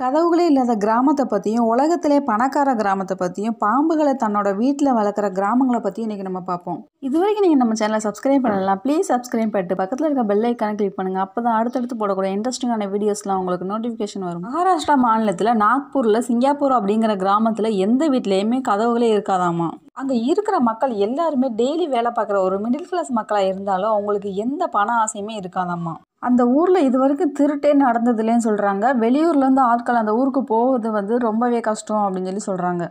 கதவுகளே இல்லாத கிராமத்தை பற்றியும் உலகத்திலே பணக்கார கிராமத்தை பற்றியும் பாம்புகளை தன்னோட வீட்டில் வளர்க்குற கிராமங்களை பற்றியும் இன்றைக்கி நம்ம பார்ப்போம் இது வரைக்கும் நீங்கள் நம்ம சேனலை சப்ஸ்கிரைப் பண்ணலாம் ப்ளீஸ் சப்ஸ்கிரைப் பண்ணிட்டு பக்கத்தில் இருக்க பெல் ஐக்கான கிளிக் பண்ணுங்கள் அப்போ தான் அடுத்தடுத்து போடக்கூடிய இன்ட்ரெஸ்டிங்கான வீடியோஸ்லாம் உங்களுக்கு நோட்டிஃபிகேஷன் வரும் மகாராஷ்டிரா மாநிலத்தில் நாக்பூரில் சிங்காப்பூர் அப்படிங்கிற கிராமத்தில் எந்த வீட்லேயுமே கதவுகளே இருக்காதாமா அங்கே இருக்கிற மக்கள் எல்லாருமே டெய்லி வேலை பார்க்குற ஒரு மிடில் கிளாஸ் மக்களாக இருந்தாலும் அவங்களுக்கு எந்த பண ஆசையுமே இருக்காதம்மா அந்த ஊரில் இது வரைக்கும் திருட்டே நடந்ததுலேன்னு சொல்கிறாங்க வெளியூர்லேருந்து ஆட்கள் அந்த ஊருக்கு போவது வந்து ரொம்பவே கஷ்டம் அப்படின்னு சொல்லி சொல்கிறாங்க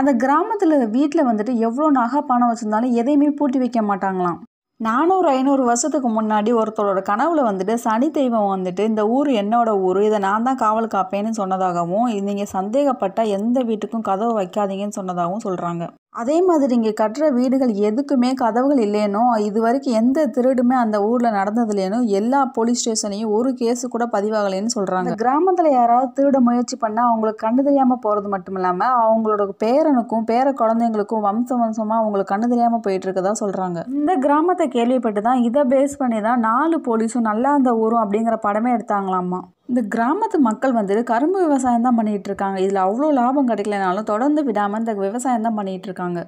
அந்த கிராமத்தில் வீட்டில் வந்துட்டு எவ்வளோ நகை பணம் வச்சுருந்தாலும் எதையுமே பூட்டி வைக்க மாட்டாங்களாம் நானூறு ஐநூறு வருஷத்துக்கு முன்னாடி ஒருத்தரோட கனவுல வந்துட்டு சனி தெய்வம் வந்துட்டு இந்த ஊர் என்னோட ஊர் இதை நான் தான் காவல் காப்பேன்னு சொன்னதாகவும் நீங்கள் சந்தேகப்பட்ட எந்த வீட்டுக்கும் கதவு வைக்காதீங்கன்னு சொன்னதாகவும் சொல்கிறாங்க அதே மாதிரி இங்கே கட்டுற வீடுகள் எதுக்குமே கதவுகள் இல்லையனோ இது வரைக்கும் எந்த திருடுமே அந்த ஊரில் இல்லையனோ எல்லா போலீஸ் ஸ்டேஷனையும் ஒரு கேஸு கூட பதிவாகலைன்னு சொல்கிறாங்க கிராமத்தில் யாராவது திருட முயற்சி பண்ணால் அவங்களுக்கு கண்ணு தெரியாமல் போகிறது மட்டும் இல்லாமல் அவங்களோட பேரனுக்கும் பேர குழந்தைங்களுக்கும் வம்ச வம்சமாக அவங்களுக்கு கண்ணு தெரியாமல் போயிட்டு இருக்கதா சொல்கிறாங்க இந்த கிராமத்தை கேள்விப்பட்டு தான் இதை பேஸ் பண்ணி தான் நாலு போலீஸும் நல்லா அந்த ஊரும் அப்படிங்கிற படமே எடுத்தாங்களாமா இந்த கிராமத்து மக்கள் வந்துட்டு கரும்பு விவசாயம் தான் பண்ணிகிட்டு இருக்காங்க இதில் அவ்வளோ லாபம் கிடைக்கலனாலும் தொடர்ந்து விடாமல் இந்த விவசாயம் தான் பண்ணிகிட்டு இருக்காங்க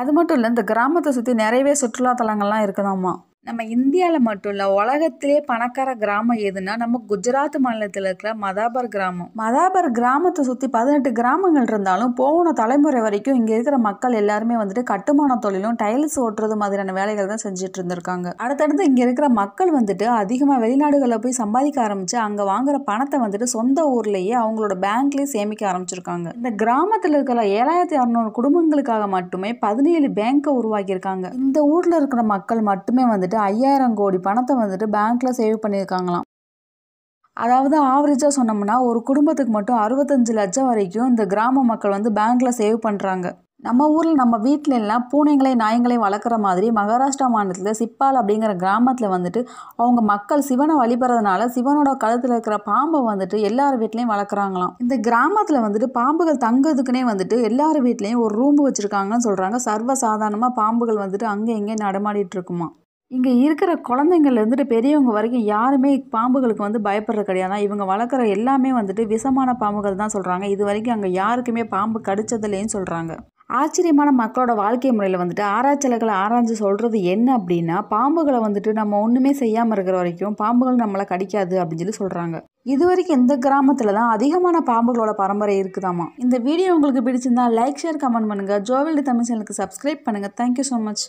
அது மட்டும் இல்லை இந்த கிராமத்தை சுற்றி நிறையவே சுற்றுலாத்தலங்கள்லாம் இருக்குதாம்மா நம்ம இந்தியாவில் மட்டும் இல்லை உலகத்திலே பணக்கார கிராமம் எதுனா நம்ம குஜராத் மாநிலத்தில் இருக்கிற மதாபர் கிராமம் மதாபர் கிராமத்தை சுற்றி பதினெட்டு கிராமங்கள் இருந்தாலும் போன தலைமுறை வரைக்கும் இங்கே இருக்கிற மக்கள் எல்லாருமே வந்துட்டு கட்டுமான தொழிலும் டைல்ஸ் ஓட்டுறது மாதிரியான வேலைகள் தான் செஞ்சுட்டு இருந்திருக்காங்க அடுத்தடுத்து இங்கே இருக்கிற மக்கள் வந்துட்டு அதிகமாக வெளிநாடுகளில் போய் சம்பாதிக்க ஆரம்பித்து அங்கே வாங்குற பணத்தை வந்துட்டு சொந்த ஊர்லேயே அவங்களோட பேங்க்லேயே சேமிக்க ஆரம்பிச்சிருக்காங்க இந்த கிராமத்தில் இருக்கிற ஏழாயிரத்தி அறநூறு குடும்பங்களுக்காக மட்டுமே பதினேழு பேங்க்கை உருவாக்கியிருக்காங்க இந்த ஊரில் இருக்கிற மக்கள் மட்டுமே வந்துட்டு வந்துட்டு ஐயாயிரம் கோடி பணத்தை வந்துட்டு பேங்க்கில் சேவ் பண்ணியிருக்காங்களாம் அதாவது ஆவரேஜாக சொன்னோம்னா ஒரு குடும்பத்துக்கு மட்டும் அறுபத்தஞ்சு லட்சம் வரைக்கும் இந்த கிராம மக்கள் வந்து பேங்க்கில் சேவ் பண்ணுறாங்க நம்ம ஊரில் நம்ம வீட்டில எல்லாம் பூனைங்களை நாயங்களை வளர்க்குற மாதிரி மகாராஷ்டிரா மாநிலத்தில் சிப்பால் அப்படிங்கிற கிராமத்தில் வந்துட்டு அவங்க மக்கள் சிவனை வழிபடுறதுனால சிவனோட கழுத்தில் இருக்கிற பாம்பை வந்துட்டு எல்லார் வீட்லேயும் வளர்க்குறாங்களாம் இந்த கிராமத்தில் வந்துட்டு பாம்புகள் தங்குறதுக்குனே வந்துட்டு எல்லார் வீட்லேயும் ஒரு ரூம் வச்சுருக்காங்கன்னு சொல்கிறாங்க சர்வசாதாரணமாக பாம்புகள் வந்துட்டு அங்கே எங்கேயும் நடமாடிட்டு இருக்குமா இங்கே இருக்கிற குழந்தைங்கள்லேருந்துட்டு பெரியவங்க வரைக்கும் யாருமே பாம்புகளுக்கு வந்து பயப்படுறது கிடையாது இவங்க வளர்க்குற எல்லாமே வந்துட்டு விஷமான பாம்புகள் தான் சொல்கிறாங்க இது வரைக்கும் அங்கே யாருக்குமே பாம்பு கடிச்சதில்லைன்னு சொல்கிறாங்க ஆச்சரியமான மக்களோட வாழ்க்கை முறையில் வந்துட்டு ஆராய்ச்சியாளர்களை ஆராய்ஞ்சு சொல்கிறது என்ன அப்படின்னா பாம்புகளை வந்துட்டு நம்ம ஒன்றுமே செய்யாமல் இருக்கிற வரைக்கும் பாம்புகள் நம்மளை கடிக்காது அப்படின்னு சொல்லி சொல்கிறாங்க இது வரைக்கும் இந்த கிராமத்தில் தான் அதிகமான பாம்புகளோட பரம்பரை இருக்குதாமா இந்த வீடியோ உங்களுக்கு பிடிச்சிருந்தா லைக் ஷேர் கமெண்ட் பண்ணுங்கள் ஜோவெல்டி தமிழ் சேனலுக்கு சப்ஸ்கிரைப் பண்ணுங்கள் தேங்க்யூ ஸோ மச்